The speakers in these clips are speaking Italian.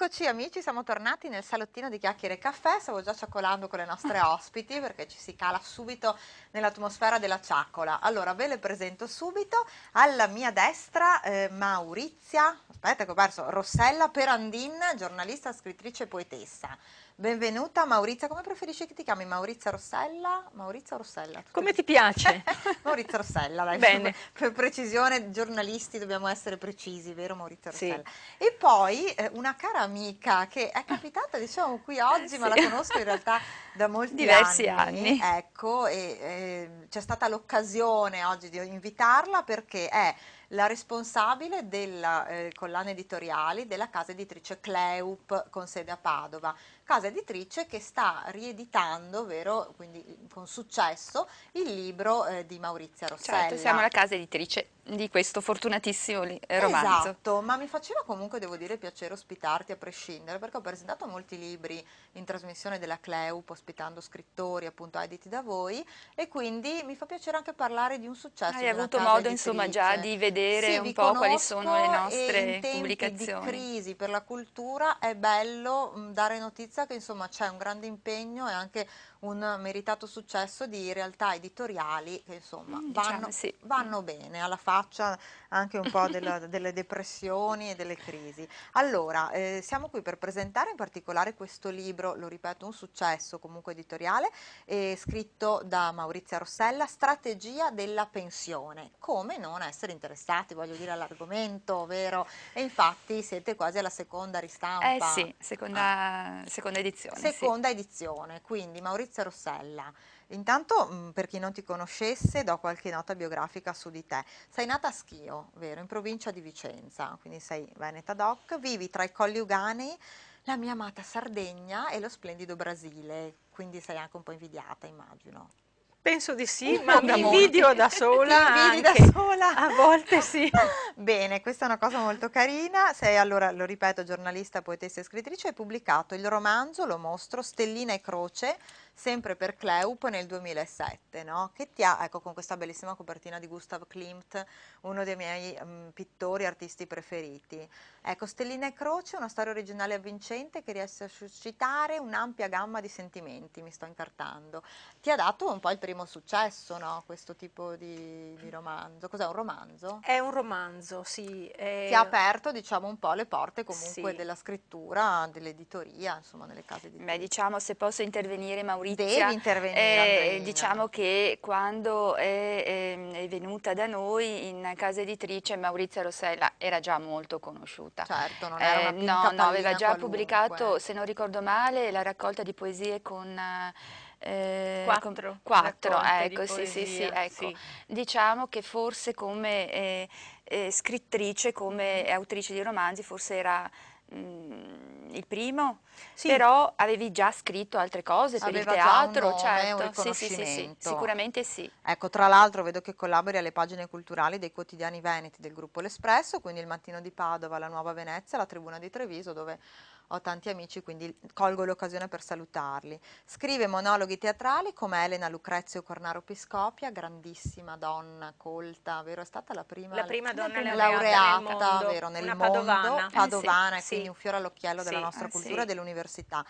Eccoci amici, siamo tornati nel salottino di chiacchiere e caffè, stavo già cioccolando con le nostre ah. ospiti perché ci si cala subito nell'atmosfera della ciacola. Allora ve le presento subito, alla mia destra eh, Maurizia, aspetta che ho perso, Rossella Perandin, giornalista, scrittrice e poetessa. Benvenuta Maurizia, come preferisci che ti chiami? Maurizia Rossella? Maurizia Rossella. Come ti piace? Maurizia Rossella, dai. Bene. Per precisione, giornalisti dobbiamo essere precisi, vero Maurizia Rossella? Sì. E poi eh, una cara amica che è capitata, diciamo, qui oggi, sì. ma la conosco in realtà da molti Diversi anni. anni. Ecco, e, e eh, c'è stata l'occasione oggi di invitarla perché è la responsabile della eh, collana editoriali della casa editrice Cleup con sede a Padova, casa editrice che sta rieditando, vero, quindi con successo, il libro eh, di Maurizia certo, Rossella. Certo, siamo la casa editrice di questo fortunatissimo eh, romanzo. Esatto, ma mi faceva comunque, devo dire, piacere ospitarti a prescindere, perché ho presentato molti libri in trasmissione della Cleup, ospitando scrittori, appunto, editi da voi, e quindi mi fa piacere anche parlare di un successo. Hai avuto modo, editrice. insomma, già di vedere vedere sì, un po' quali sono le nostre pubblicazioni. di crisi per la cultura è bello dare notizia che insomma c'è un grande impegno e anche un meritato successo di realtà editoriali che insomma mm, diciamo, vanno, sì. vanno, bene alla faccia anche un po' della, delle depressioni e delle crisi. Allora, eh, siamo qui per presentare in particolare questo libro, lo ripeto, un successo comunque editoriale, eh, scritto da Maurizia Rossella, Strategia della pensione. Come non essere interessati, voglio dire, all'argomento, vero? E infatti siete quasi alla seconda ristampa. Eh sì, seconda, ah. seconda edizione. Seconda sì. edizione, quindi Maurizia Maurizio Rossella. Intanto, mm, per chi non ti conoscesse, do qualche nota biografica su di te. Sei nata a Schio, vero, in provincia di Vicenza, quindi sei Veneta Doc, vivi tra i Colli Uganei, la mia amata Sardegna e lo splendido Brasile, quindi sei anche un po' invidiata, immagino. Penso di sì, ma mi invidio da sola. Ti da sola? A volte sì. Bene, questa è una cosa molto carina. Sei allora, lo ripeto, giornalista, poetessa e scrittrice. Hai pubblicato il romanzo, lo mostro, Stellina e Croce, sempre per Cleup nel 2007, no? che ti ha, ecco, con questa bellissima copertina di Gustav Klimt, uno dei miei mh, mm, pittori artisti preferiti. Ecco, Stellina e Croce, una storia originale avvincente che riesce a suscitare un'ampia gamma di sentimenti, mi sto incartando. Ti ha dato un po' il primo successo, no? questo tipo di, di romanzo. Cos'è un romanzo? È un romanzo, sì. È... Ti ha aperto, diciamo, un po' le porte comunque sì. della scrittura, dell'editoria, insomma, nelle case di... Beh, diciamo, se posso intervenire, Maurizio, Maurizia. Devi intervenire, eh, diciamo che quando è, ehm, è, venuta da noi in casa editrice Maurizia Rossella era già molto conosciuta. Certo, non era eh, una eh, No, no, aveva già qualunque. pubblicato, se non ricordo male, la raccolta di poesie con... Eh, eh quattro, quattro ecco, di sì, sì, sì, ecco. sì, Diciamo che forse come eh, eh, scrittrice, come mm. autrice di romanzi, forse era Mm, il primo, sì. però avevi già scritto altre cose per Aveva il teatro, già un nome, certo. Un sì, sì, sì, sicuramente sì. Ecco, tra l'altro vedo che collabori alle pagine culturali dei quotidiani veneti del gruppo L'Espresso, quindi il Mattino di Padova, la Nuova Venezia, la Tribuna di Treviso, dove ho tanti amici, quindi colgo l'occasione per salutarli. Scrive monologhi teatrali come Elena Lucrezio Cornaro Piscopia, grandissima donna colta, vero? È stata la prima, la prima donna la laureata, nel mondo, vero, nel mondo padovana, padovana eh sì, quindi sì. un fiore all'occhiello della nostra eh cultura e sì. dell'università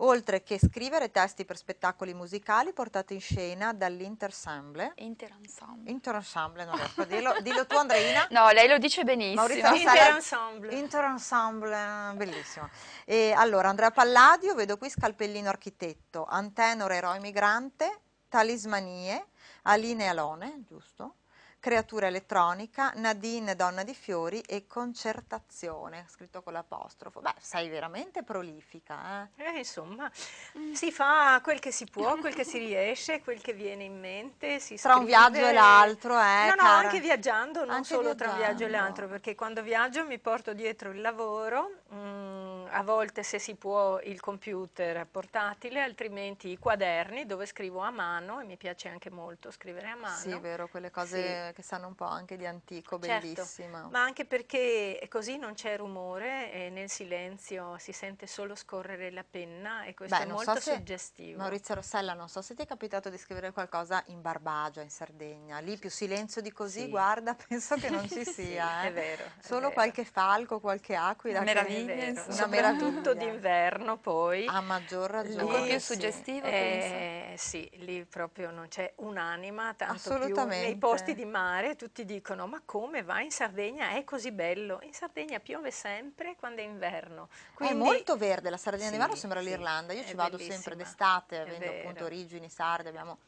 oltre che scrivere testi per spettacoli musicali portati in scena dall'Intersemble. Interensemble. Interensemble, non riesco a dirlo. Dillo tu Andreina. No, lei lo dice benissimo. Interensemble. Interensemble, bellissimo. E allora, Andrea Palladio, vedo qui Scalpellino Architetto, Antenore Eroe Migrante, Talismanie, Aline Alone, giusto? Creatura elettronica, Nadine Donna di Fiori e Concertazione, scritto con l'apostrofo. Beh, sei veramente prolifica. Eh? Eh, insomma, mm. si fa quel che si può, quel che si riesce, quel che viene in mente. Si tra scrive. un viaggio e l'altro, eh? No, no, cara. anche viaggiando, non anche solo viaggiando. tra un viaggio e l'altro, perché quando viaggio mi porto dietro il lavoro Mm, a volte se si può il computer portatile, altrimenti i quaderni dove scrivo a mano e mi piace anche molto scrivere a mano. Sì, vero, quelle cose sì. che sanno un po' anche di antico, certo, bellissima. Ma anche perché così non c'è rumore e nel silenzio si sente solo scorrere la penna e questo Beh, è molto so suggestivo. Maurizio Rossella, non so se ti è capitato di scrivere qualcosa in Barbagia, in Sardegna, lì più silenzio di così, sì. guarda, penso che non ci sia. sì, eh. È vero. Solo vero. qualche falco, qualche aquila. Meraviglia meraviglia. Soprattutto d'inverno poi. A maggior ragione. Ancora più suggestivo, eh, Sì, lì proprio non c'è un'anima, tanto più nei posti di mare tutti dicono ma come va in Sardegna? È così bello. In Sardegna piove sempre quando è inverno. Quindi, è molto verde, la Sardegna sì, di Maro sembra sì, l'Irlanda, io ci vado bellissima. sempre d'estate, avendo appunto origini sarde, abbiamo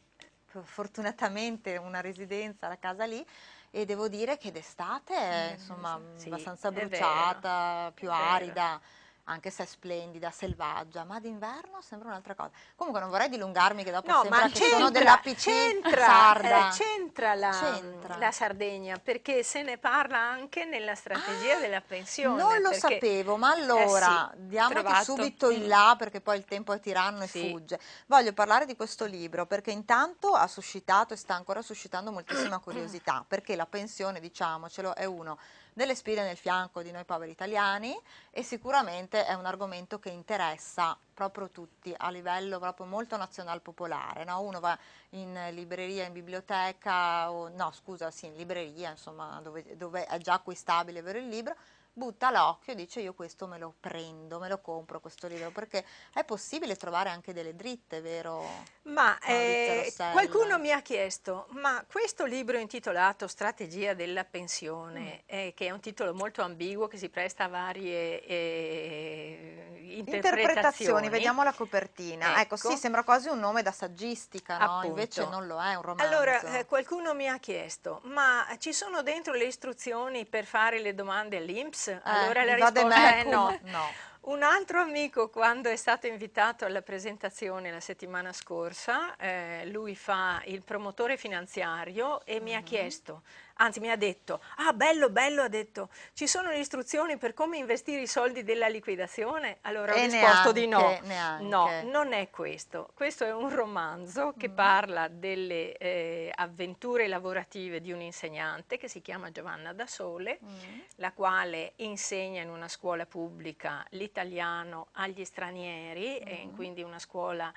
fortunatamente una residenza, la casa lì, e devo dire che d'estate è eh, insomma, sì, abbastanza bruciata, più arida anche se è splendida, selvaggia, ma d'inverno sembra un'altra cosa. Comunque non vorrei dilungarmi che dopo no, sembra che sono della PC c'entra, sarda. Eh, c'entra la, c'entra la, Sardegna, perché se ne parla anche nella strategia ah, della pensione. Non lo sapevo, ma eh, allora eh sì, diamoti subito il là perché poi il tempo è tiranno sì. e fugge. Voglio parlare di questo libro perché intanto ha suscitato e sta ancora suscitando moltissima curiosità, perché la pensione, diciamocelo, è uno delle spine nel fianco di noi poveri italiani e sicuramente è un argomento che interessa proprio tutti a livello proprio molto nazional popolare, no? uno va in libreria, in biblioteca, o, no scusa, sì in libreria insomma dove, dove è già acquistabile vero il libro butta l'occhio e dice io questo me lo prendo, me lo compro questo libro, perché è possibile trovare anche delle dritte, vero? Ma eh, qualcuno mi ha chiesto, ma questo libro intitolato Strategia della pensione, mm. eh, che è un titolo molto ambiguo che si presta a varie eh, interpretazioni. interpretazioni. Vediamo la copertina, ecco. ecco, sì, sembra quasi un nome da saggistica, no? invece non lo è, un romanzo. Allora, eh, qualcuno mi ha chiesto, ma ci sono dentro le istruzioni per fare le domande all'Inps? X, eh, allora la risposta è no. no. Un altro amico, quando è stato invitato alla presentazione la settimana scorsa, eh, lui fa il promotore finanziario e mm -hmm. mi ha mm-hmm. chiesto, anzi mi ha detto, ah bello, bello, ha detto, ci sono le istruzioni per come investire i soldi della liquidazione? Allora ho e risposto neanche, di no. Neanche. No, non è questo. Questo è un romanzo che mm. parla delle eh, avventure lavorative di un insegnante che si chiama Giovanna da Sole, mm. la quale insegna in una scuola pubblica l'italiano agli stranieri, mm. e quindi una scuola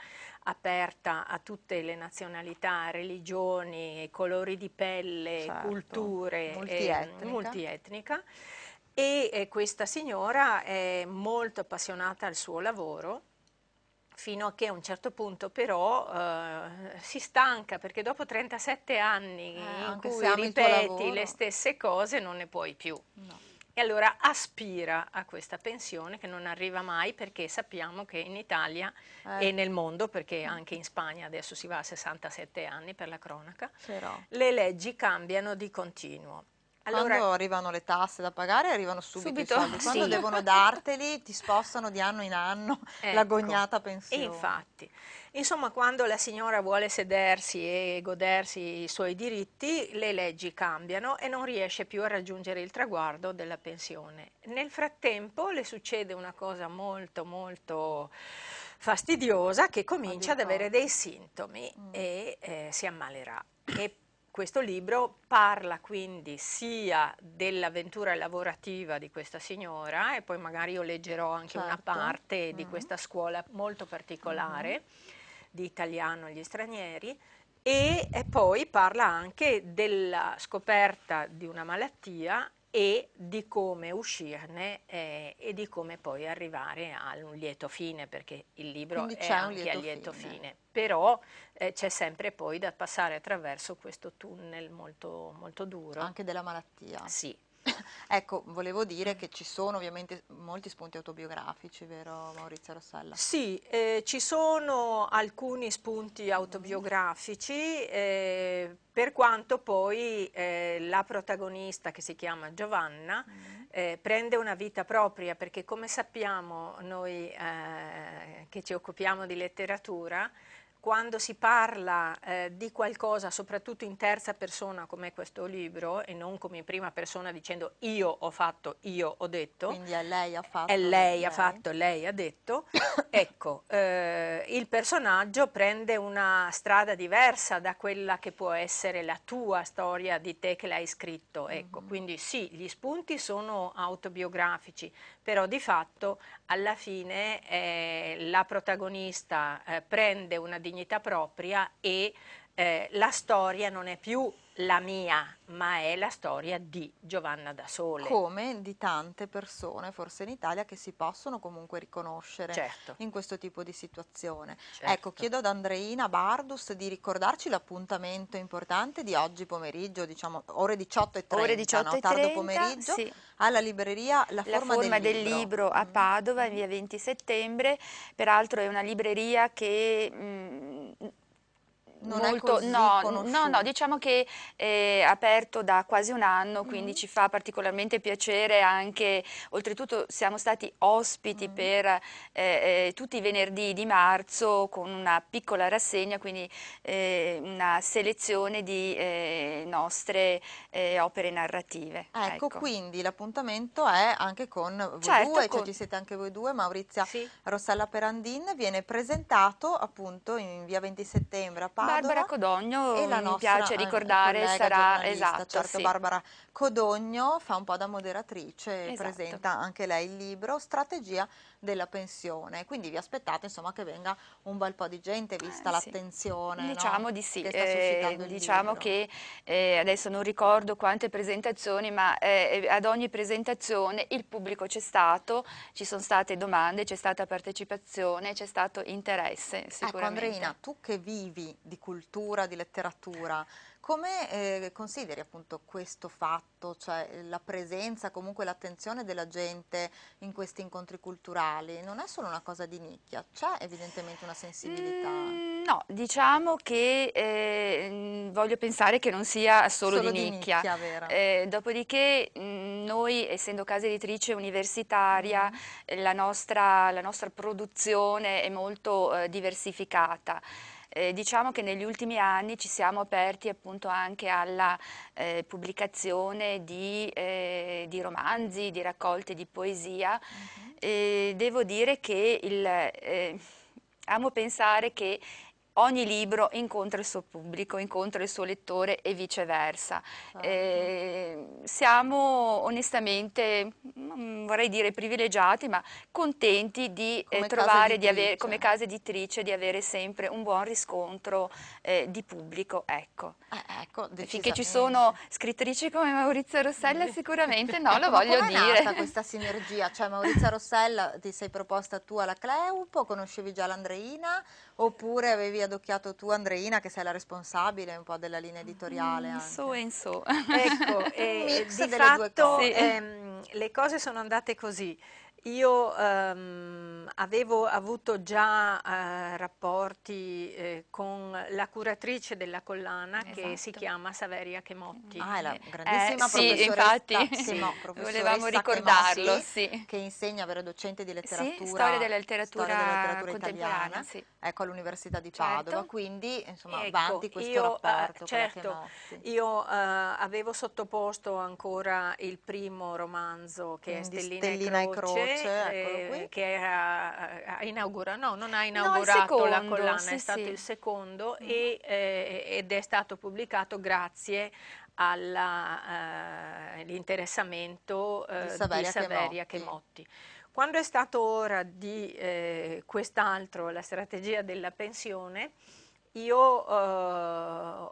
aperta a tutte le nazionalità, religioni, colori di pelle, certo. culture, ehm, multietnica. E, multietnica. Eh, e, e questa signora è molto appassionata al suo lavoro fino a che a un certo punto però eh, si stanca perché dopo 37 anni eh, in cui ripeti le stesse cose non ne puoi più. No e allora aspira a questa pensione che non arriva mai perché sappiamo che in Italia eh. e nel mondo, perché anche in Spagna adesso si va a 67 anni per la cronaca, Però. le leggi cambiano di continuo. Allora, quando arrivano le tasse da pagare arrivano subito, subito quando sì. devono darteli ti spostano di anno in anno ecco, l'agognata pensione. Infatti, Insomma, quando la signora vuole sedersi e godersi i suoi diritti, le leggi cambiano e non riesce più a raggiungere il traguardo della pensione. Nel frattempo le succede una cosa molto molto fastidiosa che comincia ad avere dei sintomi mm. e eh, si ammalerà. E questo libro parla quindi sia dell'avventura lavorativa di questa signora e poi magari io leggerò anche certo. una parte mm. di questa scuola molto particolare. Mm di italiano agli stranieri e, e poi parla anche della scoperta di una malattia e di come uscirne eh, e di come poi arrivare a un lieto fine, perché il libro è anche lieto a lieto fine, fine. però eh, c'è sempre poi da passare attraverso questo tunnel molto, molto duro. Anche della malattia. Sì, Ecco, volevo dire che ci sono ovviamente molti spunti autobiografici, vero Maurizio Rossella? Sì, eh, ci sono alcuni spunti autobiografici, eh, per quanto poi eh, la protagonista che si chiama Giovanna mm. Eh, prende una vita propria, perché come sappiamo noi eh, che ci occupiamo di letteratura, quando si parla eh, di qualcosa, soprattutto in terza persona come questo libro e non come in prima persona dicendo io ho fatto, io ho detto. Quindi è lei ha fatto. È lei, lei. ha fatto, lei ha detto. ecco, eh, il personaggio prende una strada diversa da quella che può essere la tua storia di te che l'hai scritto. Ecco, mm -hmm. quindi sì, gli spunti sono autobiografici, però di fatto alla fine eh, la protagonista eh, prende una dignità propria e eh, la storia non è più la mia, ma è la storia di Giovanna da Sole. Come di tante persone, forse in Italia, che si possono comunque riconoscere certo. in questo tipo di situazione. Certo. Ecco, chiedo ad Andreina Bardus di ricordarci l'appuntamento importante di oggi pomeriggio, diciamo ore 18 e 30, ore 18 no? tardo pomeriggio, sì. alla libreria La, la forma, forma, del, del libro. libro. a mm. Padova, in via 20 settembre. Peraltro è una libreria che... Mh, mm, non molto, no, no, no, diciamo che è eh, aperto da quasi un anno, mm-hmm. quindi mm ci fa particolarmente piacere anche, oltretutto siamo stati ospiti mm per eh, eh, tutti i venerdì di marzo con una piccola rassegna, quindi eh, una selezione di eh, nostre opere narrative. Ecco, ecco. quindi l'appuntamento è anche con voi certo, due, cioè con... ci siete anche voi due, Maurizia sì. Rossella Perandin, viene presentato appunto in via 20 settembre a Parma. Barbara Codogno, e la mi piace eh, ricordare, sarà esatto. Certo, sì. Barbara Codogno fa un po' da moderatrice, esatto. presenta anche lei il libro Strategia della pensione, quindi vi aspettate insomma, che venga un bel po' di gente vista eh, l'attenzione diciamo no? di sì. che sta eh, suscitando eh, Diciamo libro. che eh, adesso non ricordo quante presentazioni, ma eh, eh, ad ogni presentazione il pubblico c'è stato, ci sono state domande, c'è stata partecipazione, c'è stato interesse sicuramente. Ecco Andreina, tu che vivi di cultura, di letteratura, come eh, consideri appunto questo fatto, cioè la presenza, comunque l'attenzione della gente in questi incontri culturali? Non è solo una cosa di nicchia, c'è evidentemente una sensibilità? Mm, no, diciamo che eh, voglio pensare che non sia solo, solo di, di nicchia. vera. Eh, dopodiché mm, noi, essendo casa editrice universitaria, mm. la, nostra, la, nostra, produzione è molto eh, diversificata. Eh, diciamo che negli ultimi anni ci siamo aperti appunto anche alla eh, pubblicazione di, eh, di, romanzi, di raccolte di poesia. Uh mhm. -huh. devo dire che il, eh, amo pensare che ogni libro incontra il suo pubblico, incontra il suo lettore e viceversa. Ah, eh, siamo onestamente, mm, vorrei dire privilegiati, ma contenti di eh, trovare, di avere, come casa editrice, di avere sempre un buon riscontro eh, di pubblico. Ecco, eh, ecco finché ci sono scrittrici come Maurizio Rossella mm. sicuramente no, lo voglio come dire. Come è nata questa sinergia? Cioè Maurizio Rossella ti sei proposta tu alla Cleup, conoscevi già l'Andreina oppure avevi adocchiato tu Andreina che sei la responsabile un po' della linea editoriale. In mm, su e in su. Ecco, e di fatto sì. ehm, le cose sono andate così. Io ehm, avevo avuto già eh, rapporti eh, con la curatrice della collana esatto. che si esatto. chiama Saveria Chemotti. Ah, è la eh, grandissima eh, professoressa, sì, infatti, sì, volevamo ricordarlo, Chemossi, sì. che insegna, vero docente di letteratura, sì, storia della letteratura, storia della letteratura italiana, sì. ecco, all'Università di Padova, certo. quindi insomma ecco, avanti questo io, eh, rapporto certo, Io eh, avevo sottoposto ancora il primo romanzo che quindi è Stellina, Stellina e Croce, e Croce eh, che era, eh, inaugura, no, non ha inaugurato no, secondo, la collana, sì, è stato sì. il secondo mm. e, eh, ed è stato pubblicato grazie eh, all'interessamento eh, di Saveria, di Saveria Chemotti. Chemotti. Quando è stato ora di eh, quest'altro, la strategia della pensione, io eh,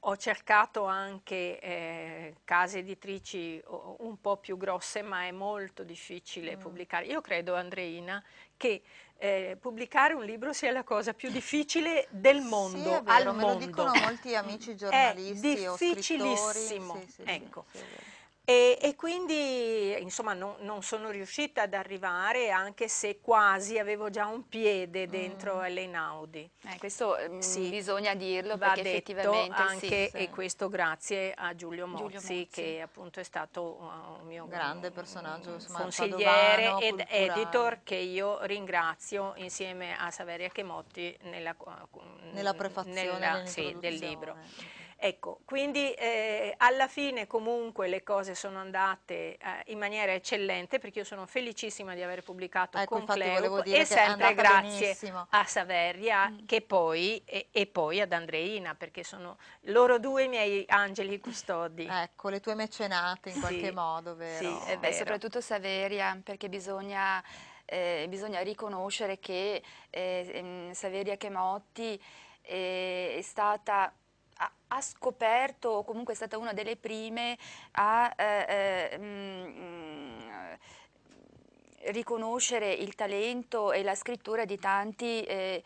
ho cercato anche eh, case editrici un po' più grosse, ma è molto difficile mm. pubblicare. Io credo, Andreina, che eh, pubblicare un libro sia la cosa più difficile del mondo. Sì, è vero, al me mondo. lo dicono molti amici giornalisti è difficilissimo. Sì, sì, ecco. E, e quindi insomma non, non, sono riuscita ad arrivare anche se quasi avevo già un piede dentro mm. Ellenaudi. Eh, questo mm, sì, bisogna dirlo perché effettivamente anche, sì, sì. e questo grazie a Giulio Mozzi, Giulio Mozzi. che appunto è stato uh, un mio grande personaggio insomma, consigliere padovano, ed culturale. editor che io ringrazio insieme a Saveria Chemotti nella, uh, nella prefazione nella, sì, del libro. Ecco, quindi eh, alla fine comunque le cose sono andate eh, in maniera eccellente perché io sono felicissima di aver pubblicato ecco, con Cleo e sempre grazie benissimo. a Saveria mm. poi, e, e, poi ad Andreina perché sono loro due i miei angeli custodi. Ecco, le tue mecenate in sì, qualche modo, vero? Sì, E soprattutto Saveria perché bisogna... Eh, bisogna riconoscere che eh, ehm, Saveria Chemotti eh, è stata ha scoperto o comunque è stata una delle prime a eh, mh, eh, mm, riconoscere il talento e la scrittura di tanti eh,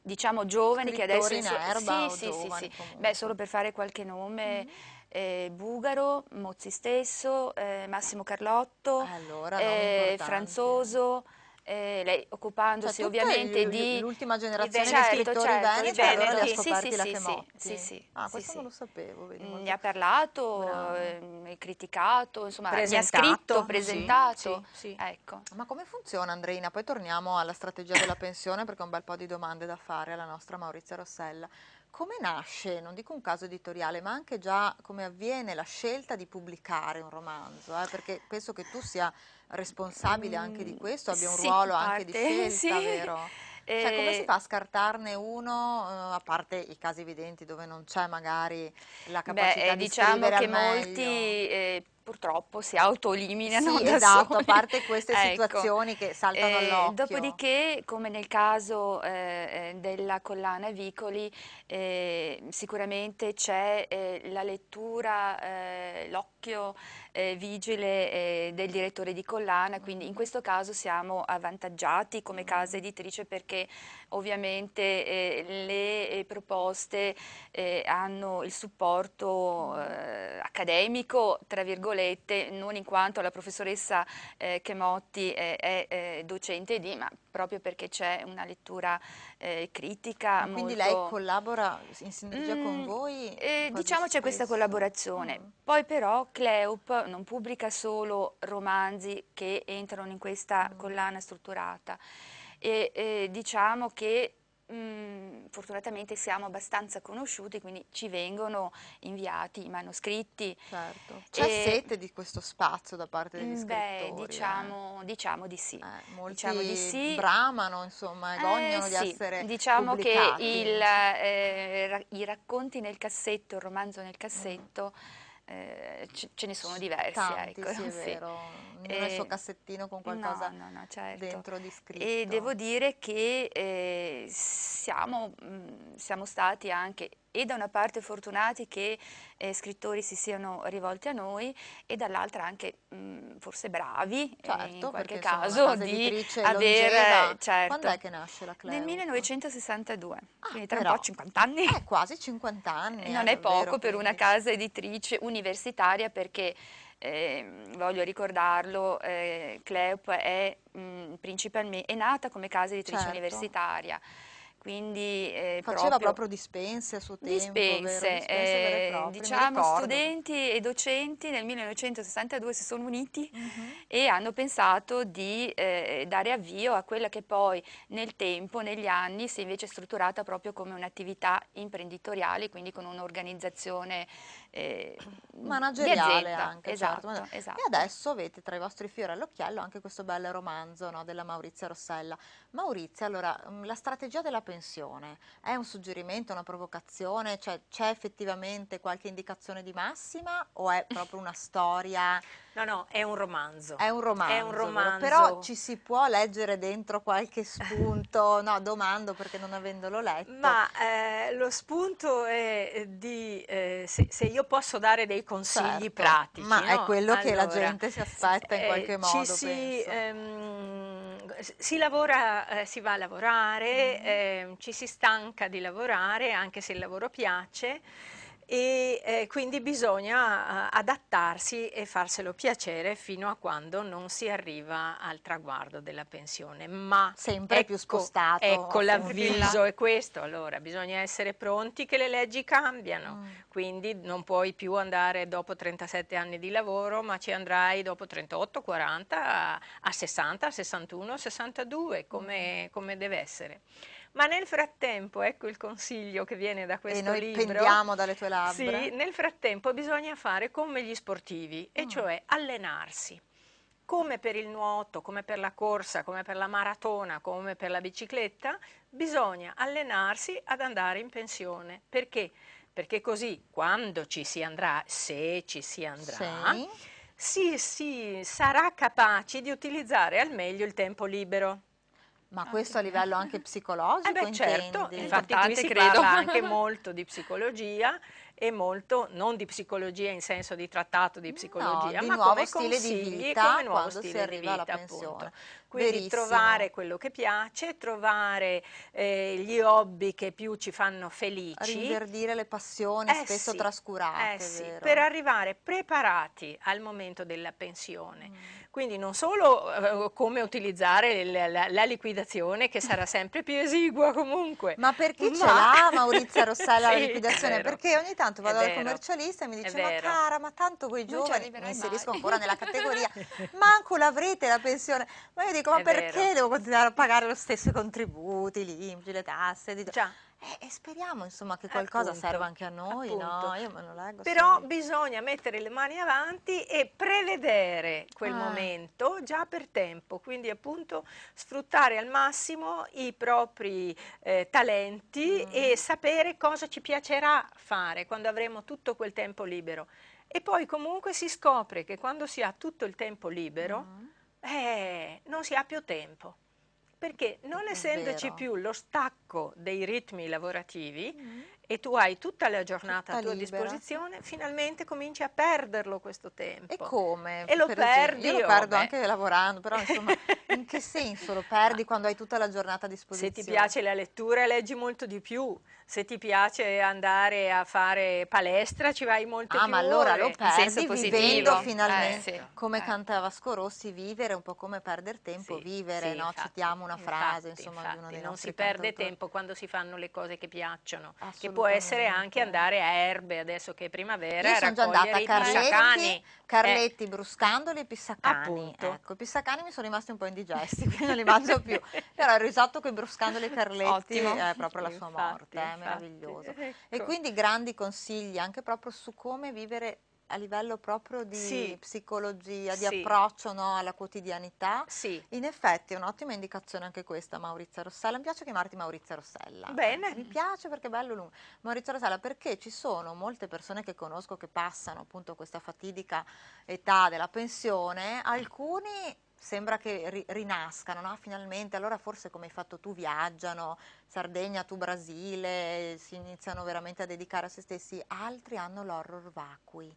diciamo giovani che adesso in erba sì, sì, sì, sì. Beh, solo per fare qualche nome mm -hmm. eh, Bugaro, Mozzi stesso, eh, Massimo Carlotto, allora, eh, Franzoso eh, lei occupandosi cioè, ovviamente di... L'ultima generazione certo, di scrittori certo, veneti, certo, veneti, cioè, allora sì, sì, la sì, Femotti. Sì, sì, ah, questo sì, non lo sapevo. Vedi, ne mm, ha parlato, eh, criticato, insomma, ne ha scritto, presentato. Sì, ecco. Ma come funziona Andreina? Poi torniamo alla strategia della pensione perché ho un bel po' di domande da fare alla nostra Maurizia Rossella. Come nasce, non dico un caso editoriale, ma anche già come avviene la scelta di pubblicare un romanzo? Eh? Perché penso che tu sia responsabile anche di mm, questo, abbia un sì, ruolo anche di scelta, sì. vero? Eh, cioè, come si fa a scartarne uno, eh, a parte i casi evidenti dove non c'è magari la capacità Beh, di diciamo che meglio? molti eh, purtroppo si autoeliminano sì, da esatto, soli. a parte queste ecco. situazioni che saltano eh, all'occhio. Dopodiché, come nel caso eh, eh della collana Vicoli, eh, sicuramente c'è eh, la lettura, eh, l'occhio vigile del direttore di collana, quindi in questo caso siamo avvantaggiati come casa editrice perché ovviamente le proposte hanno il supporto accademico, tra virgolette, virgolette, non in quanto la professoressa eh, Chemotti eh, è, è, eh, è, docente di, ma proprio perché c'è una lettura eh, critica. Molto... Quindi lei collabora in sinergia mm, con voi? Eh, diciamo c'è questa collaborazione. Mm. Poi però Cleop non pubblica solo romanzi che entrano in questa mm. collana strutturata. E, eh, diciamo che mh, mm, fortunatamente siamo abbastanza conosciuti, quindi ci vengono inviati i manoscritti. Certo. C'è e... sete di questo spazio da parte degli mm, scrittori? Beh, diciamo, eh. diciamo, di sì. Eh, molti diciamo di sì. bramano, insomma, vogliono eh, di sì. essere Diciamo pubblicati. che il, eh, i racconti nel cassetto, il romanzo nel cassetto... Mm eh, ce ne sono diversi. Tanti, ecco, sì, è sì. vero. Non eh, è il suo ehm, cassettino con qualcosa no, no, no, certo. dentro di scritto. E devo dire che eh, siamo, mh, mm, siamo stati anche e da una parte fortunati che eh, scrittori si siano rivolti a noi e dall'altra anche mh, forse bravi eh, certo, in qualche caso di aver certo. quando è che nasce la Cleo? nel 1962 ah, quindi tra però, un po' 50 anni eh, quasi 50 anni eh, eh, non è, è poco per quindi. una casa editrice universitaria perché eh, voglio ricordarlo, eh, Cleop è, mh, è, nata come casa editrice certo. universitaria, quindi, eh, Faceva proprio, proprio, dispense a suo tempo? Dispense, dispense eh, diciamo studenti e docenti nel 1962 si sono uniti uh mhm. -huh. e hanno pensato di eh, dare avvio a quella che poi nel tempo, negli anni, si è invece strutturata proprio come un'attività imprenditoriale, quindi con un'organizzazione eh, manageriale azienda, anche, certo. esatto, certo. esatto, E adesso avete tra i vostri fiori all'occhiello anche questo bel romanzo no, della Maurizia Rossella. Maurizia, allora, mm, la strategia della pensione è un suggerimento, una provocazione? Cioè, c'è effettivamente qualche indicazione di massima o è proprio una storia? No, no, è un romanzo. È un romanzo, è un romanzo. però ci si può leggere dentro qualche spunto, no, domando perché non avendolo letto. Ma eh, lo spunto è di, eh, se, se io io posso dare dei consigli certo, pratici. Ma no? è quello allora, che la gente si aspetta in eh, qualche eh, modo. Si, ehm, si, lavora, eh, si va a lavorare, mm. ehm, ci si stanca di lavorare anche se il lavoro piace e eh, quindi bisogna eh, adattarsi e farselo piacere fino a quando non si arriva al traguardo della pensione. Ma sempre ecco, più spostato. Ecco l'avviso è questo, allora bisogna essere pronti che le leggi cambiano, mm. quindi non puoi più andare dopo 37 anni di lavoro, ma ci andrai dopo 38, 40, a, a 60, a 61, a 62, come, mm. come deve essere. Ma nel frattempo, ecco il consiglio che viene da questo libro. E noi libro, pendiamo dalle tue labbra. Sì, nel frattempo bisogna fare come gli sportivi, e mm. cioè allenarsi come per il nuoto, come per la corsa, come per la maratona, come per la bicicletta, bisogna allenarsi ad andare in pensione. Perché? Perché così quando ci si andrà, se ci si andrà, sì. si, si sarà capaci di utilizzare al meglio il tempo libero. Ma ah, questo a livello anche eh psicologico? Eh beh, certo, infatti qui si credo. parla anche molto di psicologia e molto non di psicologia in senso di trattato di psicologia, no, di ma consigli, stile di vita come nuovo quando stile si arriva alla pensione. Appunto. Quindi Verissimo. trovare quello che piace, trovare eh, gli hobby che più ci fanno felici. Rinverdire le passioni eh spesso sì, trascurate. Eh sì, per arrivare preparati al momento della pensione. Mm. Quindi non solo eh, come utilizzare la, la, la, liquidazione che sarà sempre più esigua comunque. Ma perché chi ma... ce l'ha Maurizia Rossella sì, la liquidazione? Perché ogni tanto vado dal commercialista e mi dice ma cara ma tanto quei giovani, mi inserisco ancora nella categoria, manco l'avrete la pensione. Ma io dico dico, ma perché vero. devo continuare a pagare lo stesso i contributi, l'IMGI, le tasse? Di... Già. Eh, e, speriamo insomma che qualcosa appunto, serva anche a noi, no? Io non leggo Però solo... bisogna mettere le mani avanti e prevedere quel ah. momento già per tempo, quindi appunto sfruttare al massimo i propri eh, talenti mm. e sapere cosa ci piacerà fare quando avremo tutto quel tempo libero. E poi comunque si scopre che quando si ha tutto il tempo libero mm eh, non si ha più tempo, perché non è essendoci vero. più lo stacco dei ritmi lavorativi, mm-hmm e tu hai tutta la giornata tutta a tua libera. disposizione, finalmente cominci a perderlo questo tempo. E come? E lo per perdi. Io lo oh, perdo anche lavorando, però insomma, in che senso lo perdi quando hai tutta la giornata a disposizione? Se ti piace la lettura leggi molto di più, se ti piace andare a fare palestra ci vai molto ah, più. Ah, ma allora ore. lo perdi vivendo finalmente, eh, sì. come eh. cantava Scorossi, vivere è un po' come perdere tempo, sì, vivere, sì, no? Infatti, Citiamo una frase, infatti, insomma, infatti, di uno dei Non si perde cantori. tempo quando si fanno le cose che piacciono, che può può essere anche andare a Erbe adesso che è primavera Io sono già andata a Carletti, eh. Carletti eh. Bruscandoli e Pissacani ecco, i Pissacani mi sono rimasti un po' indigesti quindi non li mangio più però il risotto con i Bruscandoli e Carletti Ottimo. è proprio la sua infatti, morte infatti. è meraviglioso ecco. e quindi grandi consigli anche proprio su come vivere a livello proprio di sì. psicologia, di sì. approccio no, alla quotidianità. Sì. In effetti è un'ottima indicazione anche questa, Maurizio Rossella. Mi piace chiamarti Maurizio Rossella. Bene. Mi piace perché è bello lungo. Maurizio Rossella, perché ci sono molte persone che conosco che passano appunto questa fatidica età della pensione, alcuni sembra che ri rinascano, no? finalmente, allora forse come hai fatto tu viaggiano, Sardegna, tu Brasile, si iniziano veramente a dedicare a se stessi, altri hanno l'horror vacui,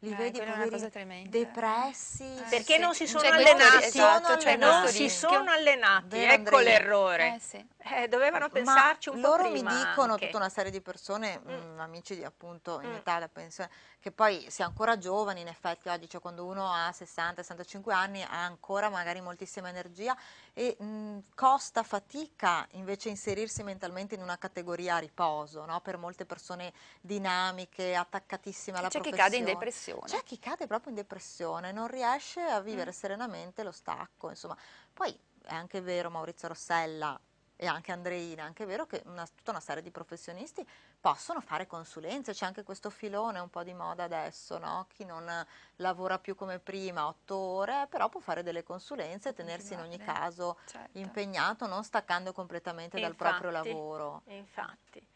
li eh, vedi poveri, depressi. Eh, perché sì. non si sono cioè, allenati, esatto, cioè non si sono allenati, Vero, ecco l'errore. Eh, sì. Eh, dovevano pensarci Ma un po' loro prima. Loro mi dicono, anche. tutta una serie di persone, mm. mh, mm. amici di, appunto in mm. Italia, penso, che poi si è ancora giovani, in effetti oggi, ah, cioè quando uno ha 60-65 anni ha ancora magari moltissima energia e mh, mm, costa fatica invece inserirsi mentalmente in una categoria a riposo, no? per molte persone dinamiche, attaccatissime alla cioè professione. C'è chi cade in depressione depressione. C'è chi cade proprio in depressione, non riesce a vivere mm. serenamente lo stacco, insomma. Poi è anche vero Maurizio Rossella e anche Andreina, è anche vero che una, tutta una serie di professionisti possono fare consulenze, c'è anche questo filone un po' di moda adesso, no? chi non lavora più come prima, otto ore, però può fare delle consulenze e tenersi in ogni caso certo. impegnato, non staccando completamente e dal infatti, proprio lavoro. Infatti.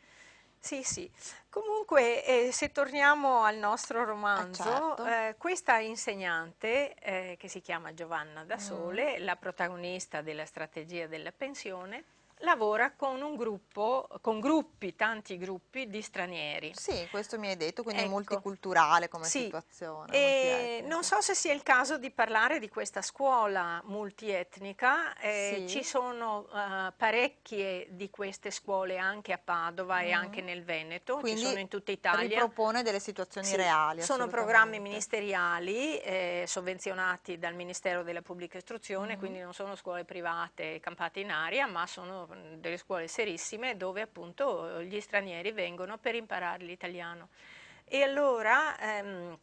Sì, sì. Comunque, eh, se torniamo al nostro romanzo, eh, certo. eh, questa insegnante, eh, che si chiama Giovanna da mm. Sole, mm. la protagonista della strategia della pensione, lavora con un gruppo, con gruppi, tanti gruppi di stranieri. Sì, questo mi hai detto, quindi ecco. è multiculturale come sì. situazione. E non so se sia il caso di parlare di questa scuola multietnica, eh, sì. ci sono uh, parecchie di queste scuole anche a Padova mm. e mm-hmm. anche nel Veneto, quindi ci sono in tutta Italia. Quindi propone delle situazioni sì. reali. Sono programmi ministeriali eh, sovvenzionati dal Ministero della Pubblica Istruzione, mm. quindi non sono scuole private campate in aria, ma sono delle scuole serissime dove appunto gli stranieri vengono per imparare l'italiano. E allora ehm,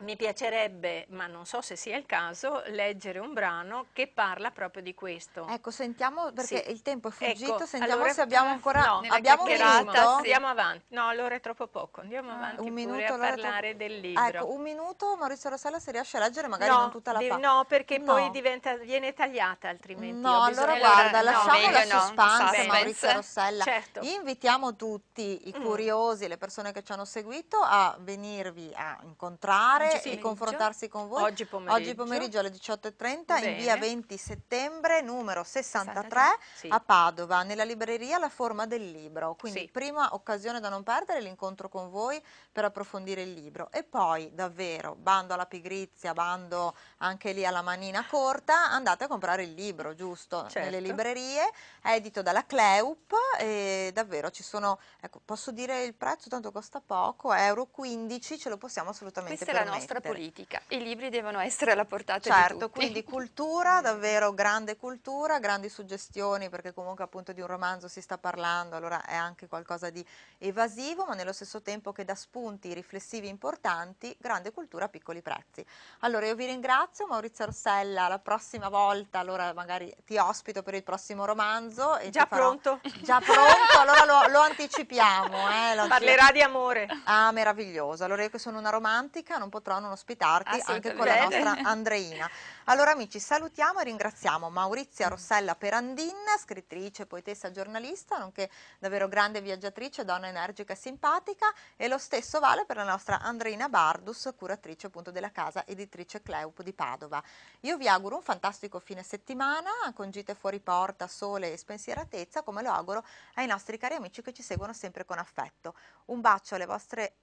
mi piacerebbe, ma non so se sia il caso, leggere un brano che parla proprio di questo. Ecco, sentiamo, perché sì. il tempo è ecco, fuggito, ecco, sentiamo allora, se abbiamo eh, ancora... No, abbiamo un minuto? Andiamo avanti. No, allora è troppo poco. Andiamo ah, avanti un minuto, a parlare troppo... del libro. Ah, ecco, un minuto, Maurizio Rossella, se riesce a leggere magari no, non tutta la parte. No, perché no. poi diventa, viene tagliata altrimenti. No, allora guarda, la... lasciamo no, la suspense, Maurizio Rossella. Certo. Invitiamo tutti i mm. curiosi, mm. le persone che ci hanno seguito, a venirvi a incontrare, e confrontarsi con voi oggi pomeriggio, oggi pomeriggio alle 18.30 in via 20 settembre numero 63, Sì. a Padova nella libreria La Forma del Libro quindi sì. prima occasione da non perdere l'incontro con voi per approfondire il libro e poi davvero bando alla pigrizia bando anche lì alla manina corta andate a comprare il libro giusto certo. nelle librerie edito dalla Cleup e davvero ci sono ecco, posso dire il prezzo tanto costa poco euro 15 ce lo possiamo assolutamente Queste permettere nostra politica. I libri devono essere alla portata certo, di tutti. quindi cultura, davvero grande cultura, grandi suggestioni, perché comunque appunto di un romanzo si sta parlando, allora è anche qualcosa di evasivo, ma nello stesso tempo che dà spunti riflessivi importanti, grande cultura, piccoli prezzi. Allora io vi ringrazio, Maurizio Rossella, la prossima volta, allora magari ti ospito per il prossimo romanzo. già pronto. Già pronto, allora lo, lo anticipiamo. Eh, lo Parlerà di amore. Ah, meraviglioso. Allora io che sono una romantica, non posso potrà non ospitarti anche con la nostra Andreina. Allora amici salutiamo e ringraziamo Maurizia mm. Rossella Perandin, scrittrice, poetessa, giornalista, nonché davvero grande viaggiatrice, donna energica e simpatica e lo stesso vale per la nostra Andreina Bardus, curatrice appunto della casa editrice Cleup di Padova. Io vi auguro un fantastico fine settimana con gite fuori porta, sole e spensieratezza come lo auguro ai nostri cari amici che ci seguono sempre con affetto. Un bacio alle vostre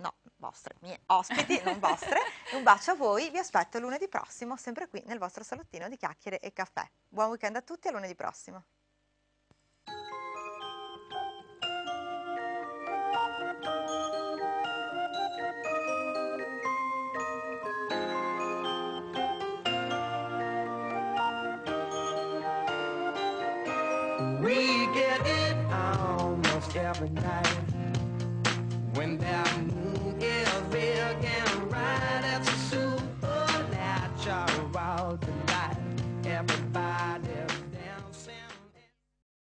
no, vostre, mie ospiti, non vostre. Un bacio a voi, vi aspetto lunedì prossimo, sempre qui nel vostro salottino di chiacchiere e caffè. Buon weekend a tutti e lunedì prossimo. We get it almost every night.